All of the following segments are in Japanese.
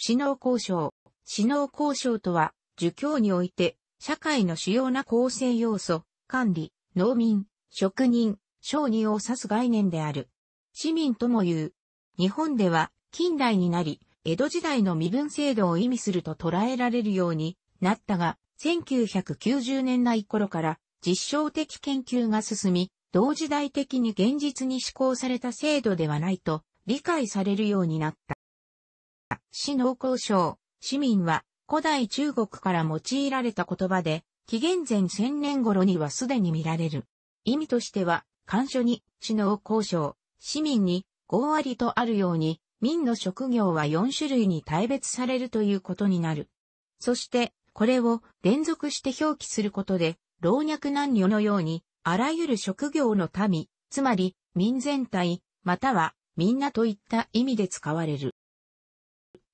死脳交渉。死脳交渉とは、儒教において、社会の主要な構成要素、管理、農民、職人、商人を指す概念である。市民とも言う。日本では、近代になり、江戸時代の身分制度を意味すると捉えられるようになったが、1990年代頃から実証的研究が進み、同時代的に現実に施行された制度ではないと理解されるようになった。市農工省、市民は古代中国から用いられた言葉で、紀元前千年頃にはすでに見られる。意味としては、官所に、市農工省、市民に、合割とあるように、民の職業は4種類に大別されるということになる。そして、これを連続して表記することで、老若男女のように、あらゆる職業の民、つまり、民全体、または、みんなといった意味で使われる。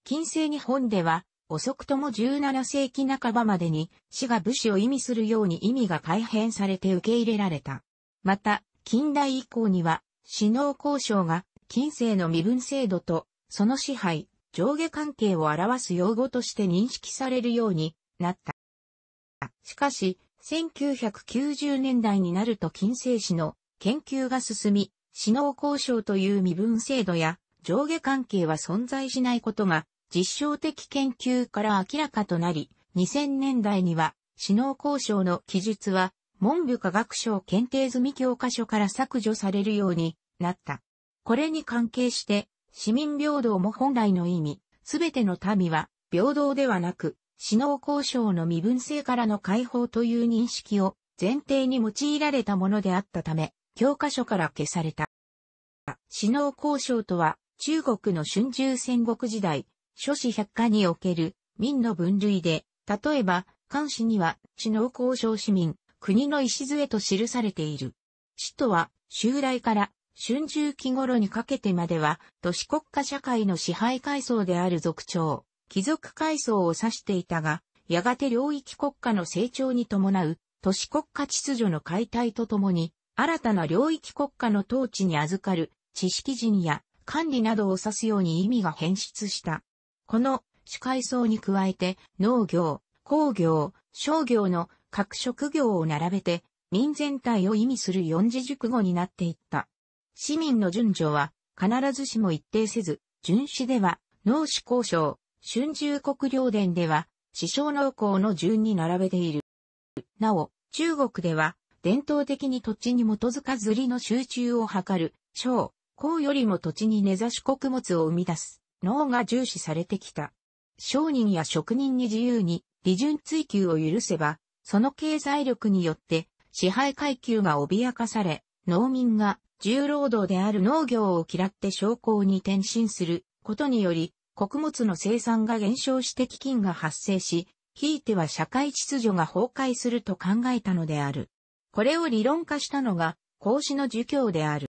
近世日本では、遅くとも17世紀半ばまでに死が武士を意味するように意味が改変されて受け入れられた。また、近代以降には、死能交渉が近世の身分制度とその支配、上下関係を表す用語として認識されるようになった。しかし、1990年代になると近世史の研究が進み、死能交渉という身分制度や上下関係は存在しないことが実証的研究から明らかとなり、2000年代には、死脳交渉の記述は、文部科学省検定済み教科書から削除されるようになった。これに関係して、市民平等も本来の意味、すべての民は平等ではなく、死脳交渉の身分制からの解放という認識を前提に用いられたものであったため、教科書から消された。死脳交渉とは、中国の春秋戦国時代、諸子百科における民の分類で、例えば、漢詩には、知能交渉市民、国の礎と記されている。詩とは、襲来から、春秋期頃にかけてまでは、都市国家社会の支配階層である族長、貴族階層を指していたが、やがて領域国家の成長に伴う、都市国家秩序の解体とともに、新たな領域国家の統治に預かる、知識人や管理などを指すように意味が変質した。この主階層に加えて農業、工業、商業の各職業を並べて民全体を意味する四字熟語になっていった。市民の順序は必ずしも一定せず、巡視では農主交渉、春秋国領伝では師匠農工の順に並べている。なお、中国では伝統的に土地に基づかずりの集中を図る、小、工よりも土地に根差し穀物を生み出す。脳が重視されてきた。商人や職人に自由に利潤追求を許せば、その経済力によって支配階級が脅かされ、農民が重労働である農業を嫌って商工に転身することにより、穀物の生産が減少して飢饉が発生し、ひいては社会秩序が崩壊すると考えたのである。これを理論化したのが、孔子の儒教である。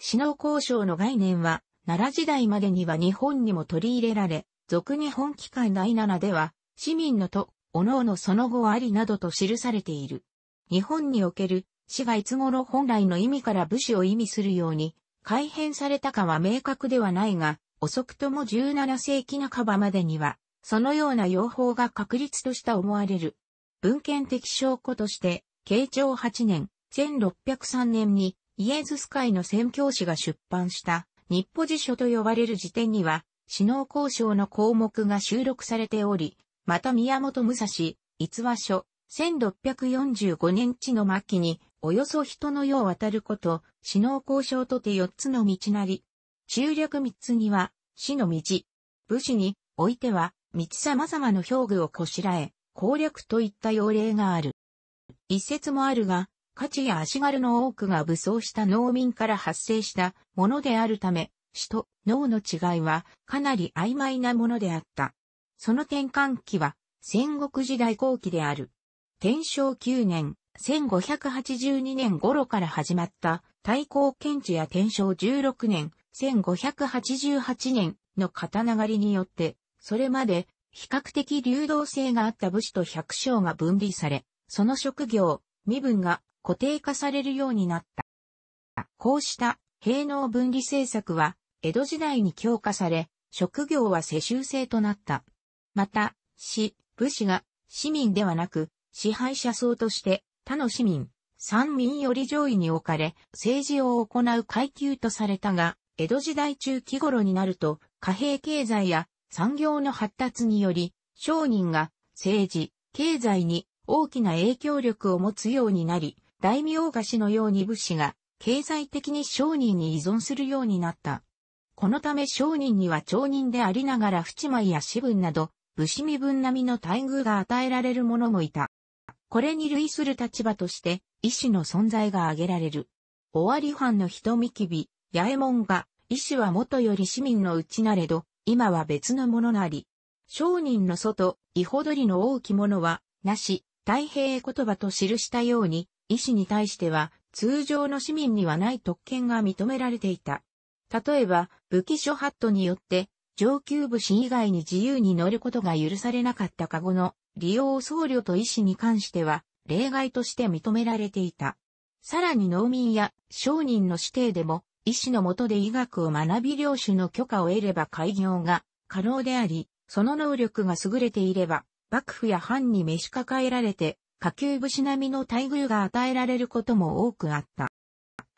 死の交渉の概念は、奈良時代までには日本にも取り入れられ、俗日本機関第7では、市民のと、おのおのその後ありなどと記されている。日本における、死がいつ頃本来の意味から武士を意味するように、改変されたかは明確ではないが、遅くとも17世紀半ばまでには、そのような用法が確立とした思われる。文献的証拠として、慶長8年、1603年に、イエズス会の宣教師が出版した、日歩辞書と呼ばれる辞典には、首脳交渉の項目が収録されており、また宮本武蔵、逸話書、1645年地の末期に、およそ人の世を渡ること、死脳交渉とて四つの道なり。中略三つには、死の道。武士に、おいては、道様々の表具をこしらえ、攻略といった要例がある。一説もあるが、価値や足軽の多くが武装した農民から発生したものであるため、死と脳の違いはかなり曖昧なものであった。その転換期は戦国時代後期である。天正9年、1582年頃から始まった太閤検知や天正16年、1588年の刀狩りによって、それまで比較的流動性があった武士と百姓が分離され、その職業、身分が固定化されるようになった。こうした兵農分離政策は、江戸時代に強化され、職業は世襲制となった。また、市、武士が市民ではなく、支配者層として他の市民、三民より上位に置かれ、政治を行う階級とされたが、江戸時代中期頃になると、貨幣経済や産業の発達により、商人が政治、経済に大きな影響力を持つようになり、大名菓子のように武士が経済的に商人に依存するようになった。このため商人には町人でありながら淵米や私分など、武士身分並みの待遇が与えられる者もいた。これに類する立場として、医師の存在が挙げられる。尾張藩の人見きび、八重門が、医師は元より市民のうちなれど、今は別のものなり。商人の外、イホドリの大きのは、なし、太平言葉と記したように、医師に対しては、通常の市民にはない特権が認められていた。例えば、武器諸ハットによって、上級武士以外に自由に乗ることが許されなかったカゴの利用を僧侶と医師に関しては、例外として認められていた。さらに農民や商人の指定でも、医師の下で医学を学び領主の許可を得れば開業が可能であり、その能力が優れていれば、幕府や藩に召し抱えられて、下級武士並みの待遇が与えられることも多くあった。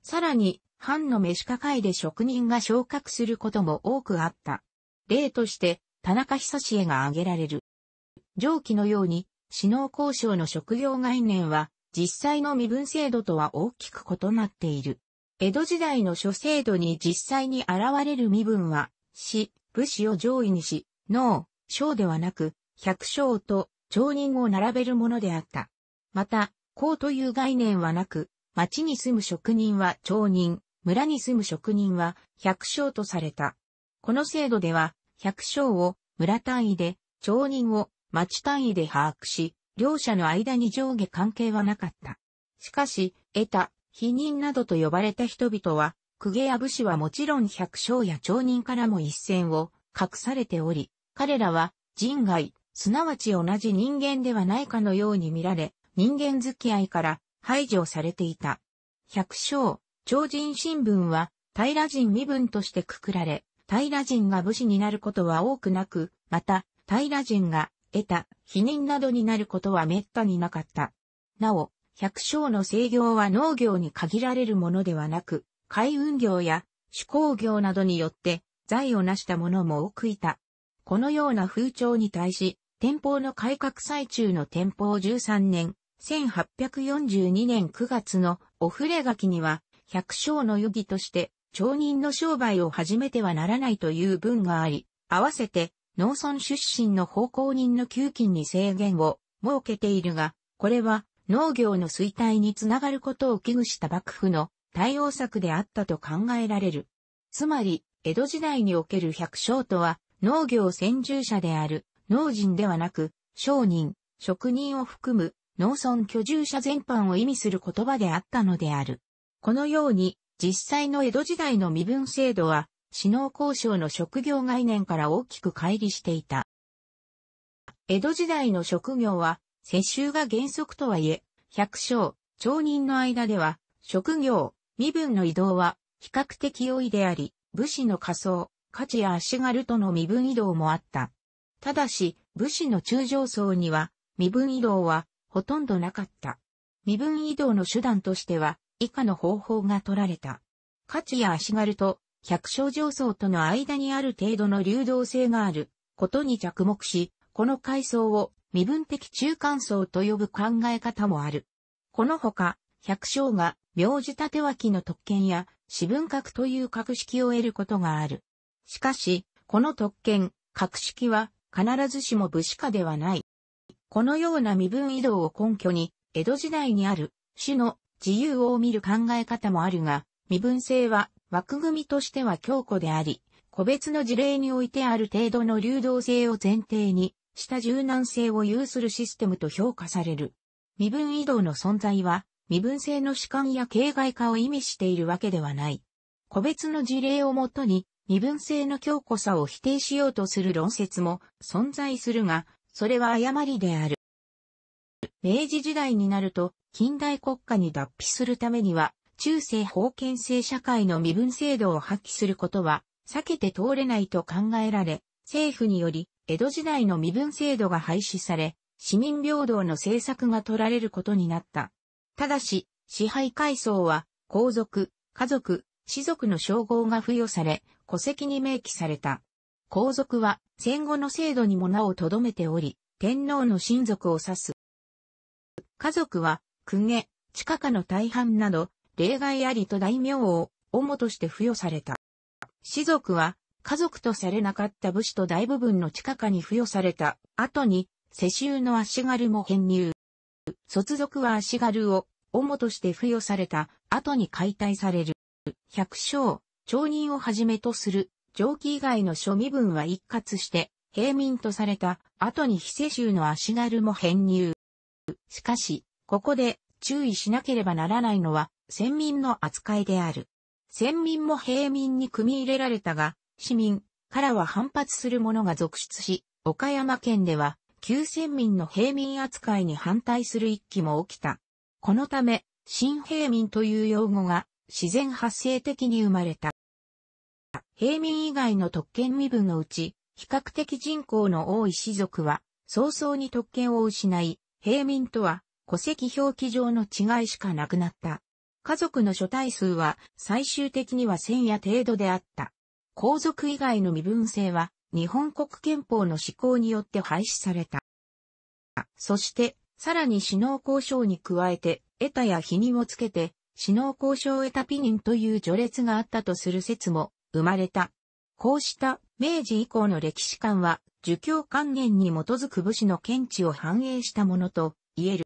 さらに、藩の召し抱えで職人が昇格することも多くあった。例として、田中久志が挙げられる。上記のように、死脳交渉の職業概念は、実際の身分制度とは大きく異なっている。江戸時代の諸制度に実際に現れる身分は、死、武士を上位にし、脳、将ではなく、百姓と町人を並べるものであった。また、公という概念はなく、町に住む職人は町人、村に住む職人は百姓とされた。この制度では、百姓を村単位で、町人を町単位で把握し、両者の間に上下関係はなかった。しかし、得た、否認などと呼ばれた人々は、公家や武士はもちろん百姓や町人からも一線を隠されており、彼らは人外、すなわち同じ人間ではないかのように見られ、人間付き合いから排除されていた。百姓、超人新聞は、平人身分としてくくられ、平人が武士になることは多くなく、また、平人が得た否認などになることは滅多になかった。なお、百姓の制業は農業に限られるものではなく、海運業や手工業などによって財を成した者も多くいた。このような風潮に対し、天保の改革最中の天保13年、1842年9月のお触れ書きには、百姓の余儀として、町人の商売を始めてはならないという文があり、合わせて、農村出身の奉公人の給金に制限を設けているが、これは農業の衰退につながることを危惧した幕府の対応策であったと考えられる。つまり、江戸時代における百姓とは農業専従者である農人ではなく、商人、職人を含む農村居住者全般を意味する言葉であったのである。このように、実際の江戸時代の身分制度は、死農交渉の職業概念から大きく乖離していた。江戸時代の職業は、世襲が原則とはいえ、百姓、町人の間では、職業、身分の移動は、比較的容易であり、武士の仮想、価値や足軽との身分移動もあった。ただし、武士の中上層には、身分移動は、ほとんどなかった。身分移動の手段としては、以下の方法が取られた。価値や足軽と、百姓上層との間にある程度の流動性があることに着目し、この階層を身分的中間層と呼ぶ考え方もある。このほか、百姓が名字縦脇の特権や私文格という格式を得ることがある。しかし、この特権、格式は必ずしも武士家ではない。このような身分移動を根拠に、江戸時代にある、種の自由を見る考え方もあるが、身分制は枠組みとしては強固であり、個別の事例においてある程度の流動性を前提に、した柔軟性を有するシステムと評価される。身分移動の存在は、身分制の主観や形骸化を意味しているわけではない。個別の事例をもとに、身分性の強固さを否定しようとする論説も存在するが、それは誤りである。明治時代になると、近代国家に脱皮するためには、中世封建制社会の身分制度を破棄することは、避けて通れないと考えられ、政府により、江戸時代の身分制度が廃止され、市民平等の政策が取られることになった。ただし、支配階層は、皇族、家族、士族の称号が付与され、戸籍に明記された。皇族は戦後の制度にも名を留めており、天皇の親族を指す。家族は、公家、地下家の大半など、例外ありと大名を、主として付与された。士族は、家族とされなかった武士と大部分の地下家に付与された後に、世襲の足軽も編入。卒族は足軽を、主として付与された後に解体される。百姓、町人をはじめとする、上記以外の諸身分は一括して、平民とされた後に非世襲の足軽も編入。しかし、ここで注意しなければならないのは、先民の扱いである。先民も平民に組み入れられたが、市民からは反発する者が続出し、岡山県では、旧先民の平民扱いに反対する一揆も起きた。このため、新平民という用語が自然発生的に生まれた。平民以外の特権身分のうち、比較的人口の多い氏族は、早々に特権を失い、平民とは戸籍表記上の違いしかなくなった。家族の所帯数は最終的には千夜程度であった。皇族以外の身分制は日本国憲法の施行によって廃止された。そして、さらに首脳交渉に加えて、得たや否認をつけて、死脳交渉エタピニンという序列があったとする説も生まれた。こうした明治以降の歴史観は、儒教観念に基づく武士の見地を反映したものと言える。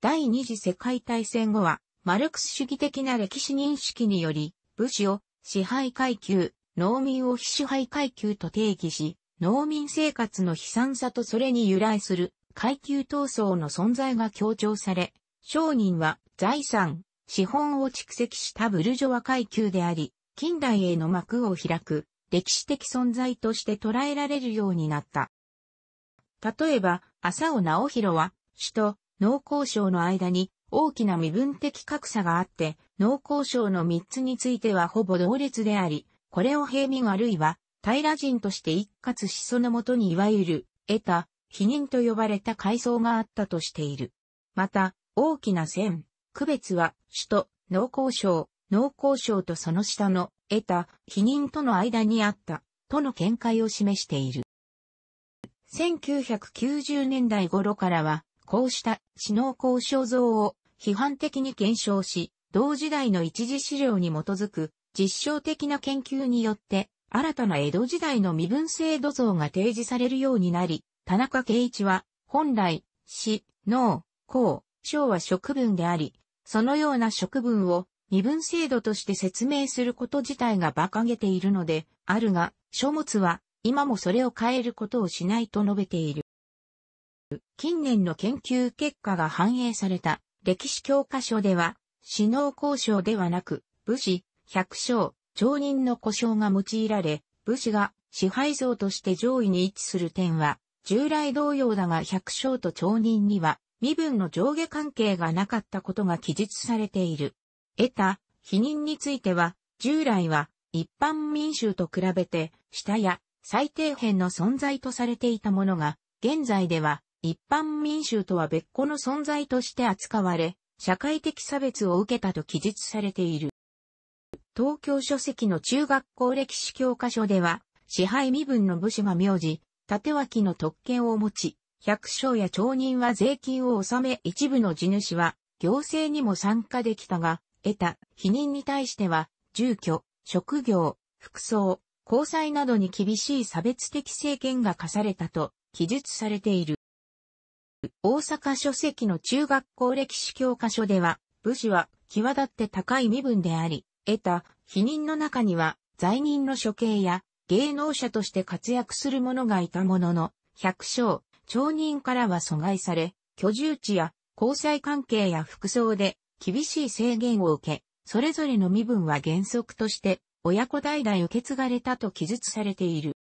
第二次世界大戦後は、マルクス主義的な歴史認識により、武士を支配階級、農民を非支配階級と定義し、農民生活の悲惨さとそれに由来する階級闘争の存在が強調され、商人は財産、資本を蓄積したブルジョワ階級であり、近代への幕を開く歴史的存在として捉えられるようになった。例えば、浅尾直弘は、首都、農交省の間に大きな身分的格差があって、農交省の3つについてはほぼ同列であり、これを平民あるいは平人として一括しそのもとにいわゆる、得た、否認と呼ばれた階層があったとしている。また、大きな線、区別は、首都、農工省、農工省とその下の、得た、否認との間にあった、との見解を示している。1990年代頃からは、こうした知能交渉像を批判的に検証し、同時代の一時資料に基づく実証的な研究によって、新たな江戸時代の身分制度像が提示されるようになり、田中圭一は、本来、市、農、甲省は職分であり、そのような職分を身分制度として説明すること自体が馬鹿げているので、あるが、書物は今もそれを変えることをしないと述べている。近年の研究結果が反映された歴史教科書では、死能交渉ではなく、武士、百姓、町人の故障が用いられ、武士が支配像として上位に位置する点は、従来同様だが百姓と町人には身分の上下関係がなかったことが記述されている。得た、否認については、従来は一般民衆と比べて、下や最低辺の存在とされていたものが、現在では一般民衆とは別個の存在として扱われ、社会的差別を受けたと記述されている。東京書籍の中学校歴史教科書では、支配身分の武士が名字、縦脇の特権を持ち、百姓や町人は税金を納め一部の地主は行政にも参加できたが、得た否認に対しては、住居、職業、服装、交際などに厳しい差別的政権が課されたと記述されている。大阪書籍の中学校歴史教科書では、武士は際立って高い身分であり、得た否認の中には、罪人の処刑や芸能者として活躍する者がいたものの、百姓、町人からは阻害され、居住地や交際関係や服装で厳しい制限を受け、それぞれの身分は原則として親子代々受け継がれたと記述されている。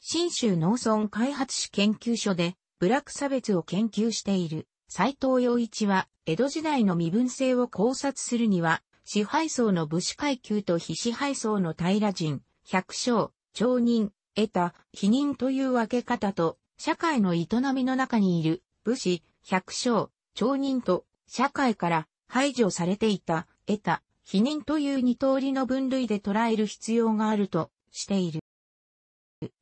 新州農村開発史研究所で部落差別を研究している斎藤洋一は江戸時代の身分制を考察するには支配層の武士階級と非支配層の平人、百姓、町人、得た、否認という分け方と社会の営みの中にいる武士、百姓、町人と社会から排除されていた、得た、否認という二通りの分類で捉える必要があるとしている。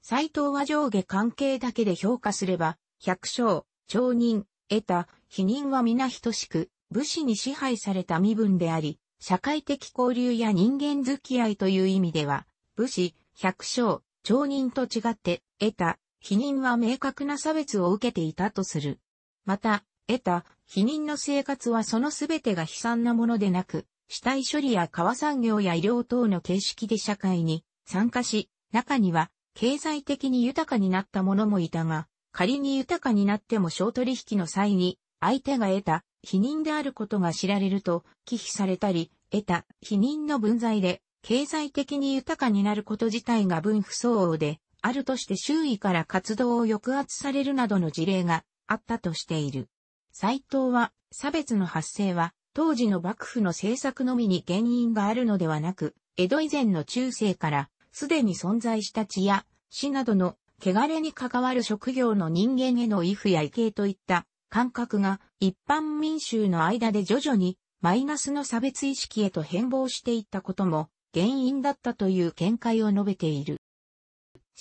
斎藤は上下関係だけで評価すれば、百姓、町人、得た、否認は皆等しく、武士に支配された身分であり、社会的交流や人間付き合いという意味では、武士、百姓、町人と違って、得た、否認は明確な差別を受けていたとする。また、得た否認の生活はその全てが悲惨なものでなく、死体処理や川産業や医療等の形式で社会に参加し、中には経済的に豊かになった者もいたが、仮に豊かになっても小取引の際に相手が得た否認であることが知られると忌避されたり、得た否認の分際で経済的に豊かになること自体が分不相応であるとして周囲から活動を抑圧されるなどの事例があったとしている。斎藤は、差別の発生は、当時の幕府の政策のみに原因があるのではなく、江戸以前の中世から、すでに存在した地や、死などの、汚れに関わる職業の人間への畏怖や畏敬といった感覚が一般民衆の間で徐々にマイナスの差別意識へと変貌していったことも原因だったという見解を述べている。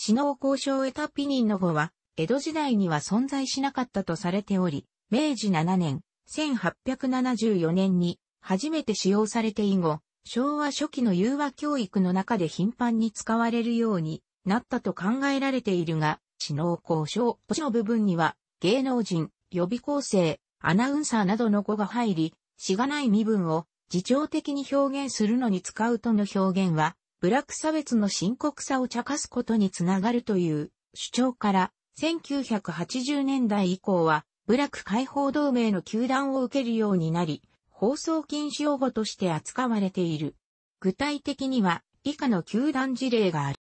死の交渉を得たピニンの語は、江戸時代には存在しなかったとされており、明治7年、1874年に初めて使用されて以後、昭和初期の融和教育の中で頻繁に使われるようになったと考えられているが、知能交渉の部分には、芸能人、予備校生、アナウンサーなどの語が入り、しがない身分を自重的に表現するのに使うとの表現は、部落差別の深刻さを茶化すことにつながるという主張から、1980年代以降は、部落解放同盟の球団を受けるようになり、放送禁止用語として扱われている。具体的には、以下の球団事例がある。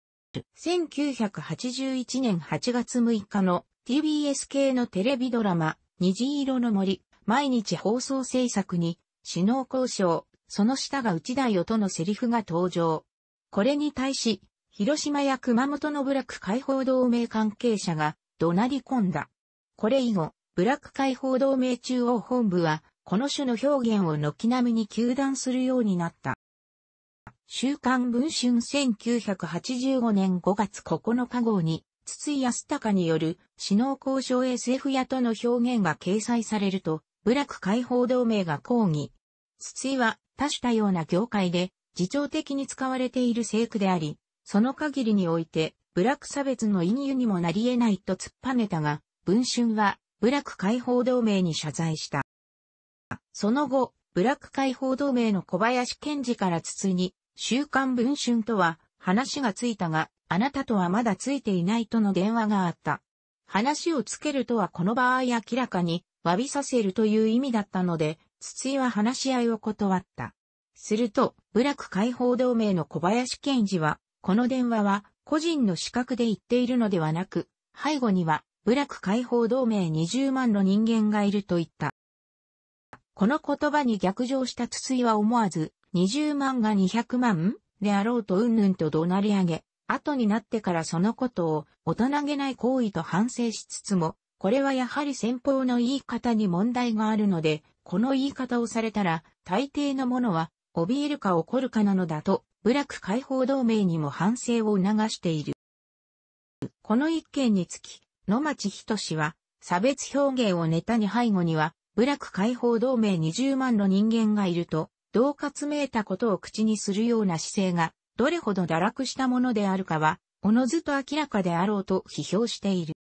1981年8月6日の TBS 系のテレビドラマ、虹色の森、毎日放送制作に、首脳交渉、その下が内田よとのセリフが登場。これに対し、広島や熊本の部落解放同盟関係者が怒鳴り込んだ。これ以後、部落解放同盟中央本部は、この種の表現を軒並みに休断するようになった。週刊文春1985年5月9日号に、筒井康隆による首脳交渉 SF 屋との表現が掲載されると、部落解放同盟が抗議。筒井は多種多様な業界で自重的に使われている聖句であり、その限りにおいて、部落差別の隠喩にもなり得ないと突っぱねたが、文春は、部落解放同盟に謝罪した。その後、部落解放同盟の小林賢治から筒に、週刊文春とは話がついたが、あなたとはまだついていないとの電話があった。話をつけるとはこの場合明らかに、詫びさせるという意味だったので、筒井は話し合いを断った。すると、部落解放同盟の小林健二は、この電話は個人の資格で言っているのではなく、背後には部落解放同盟20万の人間がいると言った。この言葉に逆上した筒井は思わず、20万が200万であろうとうんぬんと怒鳴り上げ、後になってからそのことを大人げない行為と反省しつつも、これはやはり先方の言い方に問題があるので、この言い方をされたら、大抵のものは怯えるか怒るかなのだと、部落解放同盟にも反省を促している。この一件につき、野町人氏は、差別表現をネタに背後には、部落解放同盟20万の人間がいると、同活めいたことを口にするような姿勢が、どれほど堕落したものであるかは、おのずと明らかであろうと批評している。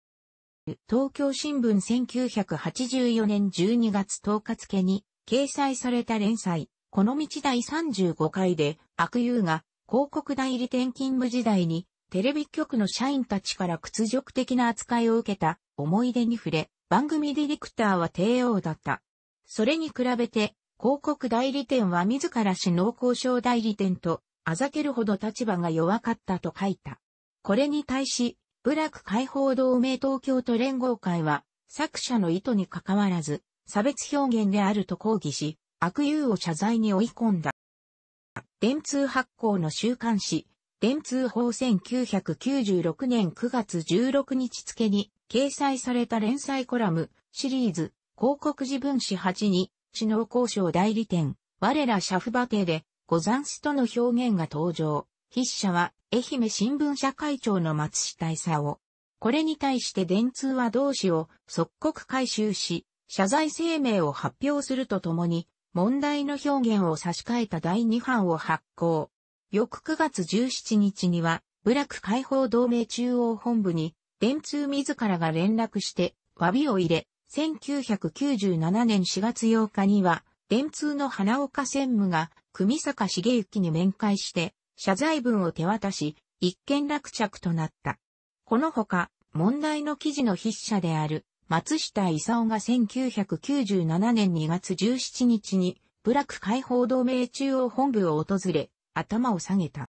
東京新聞1984年12月10日付に掲載された連載、この道第35回で、悪友が広告代理店勤務時代に、テレビ局の社員たちから屈辱的な扱いを受けた思い出に触れ、番組ディレクターは帝王だった。それに比べて、広告代理店は自ら死農交渉代理店と、あざけるほど立場が弱かったと書いた。これに対し、部落解放同盟東京都連合会は、作者の意図に関わらず、差別表現であると抗議し、悪友を謝罪に追い込んだ。電通発行の週刊誌、電通法1996年9月16日付に掲載された連載コラムシリーズ広告自分誌8に知能交渉代理店我らシャフバテでござんすとの表現が登場。筆者は愛媛新聞社会長の松下を。これに対して電通は同志を即刻回収し、謝罪声明を発表するとともに、問題の表現を差し替えた第2版を発行。翌9月17日には、部落解放同盟中央本部に、電通自らが連絡して、詫びを入れ、1997年4月8日には、電通の花岡専務が、組坂茂之に面会して、謝罪文を手渡し、一件落着となった。このほか、問題の記事の筆者である、松下勲が1997年2月17日に、部落解放同盟中央本部を訪れ、頭を下げた。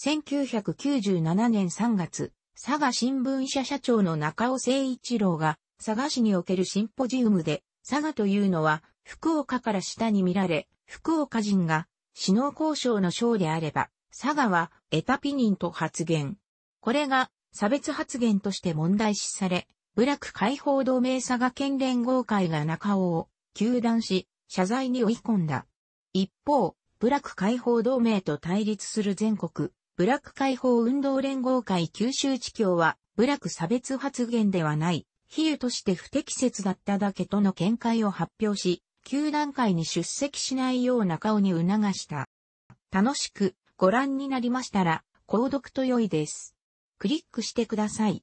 1997年3月、佐賀新聞社社長の中尾誠一郎が、佐賀市におけるシンポジウムで、佐賀というのは、福岡から下に見られ、福岡人が、首脳交渉の章であれば、佐賀は、エタピニンと発言。これが、差別発言として問題視され、部落解放同盟佐賀県連合会が中尾を、休断し、謝罪に追い込んだ。一方、部落解放同盟と対立する全国、部落解放運動連合会九州地協は、部落差別発言ではない、比喩として不適切だっただけとの見解を発表し、休団会に出席しないよう中尾に促した。楽しくご覧になりましたら、購読と良いです。クリックしてください。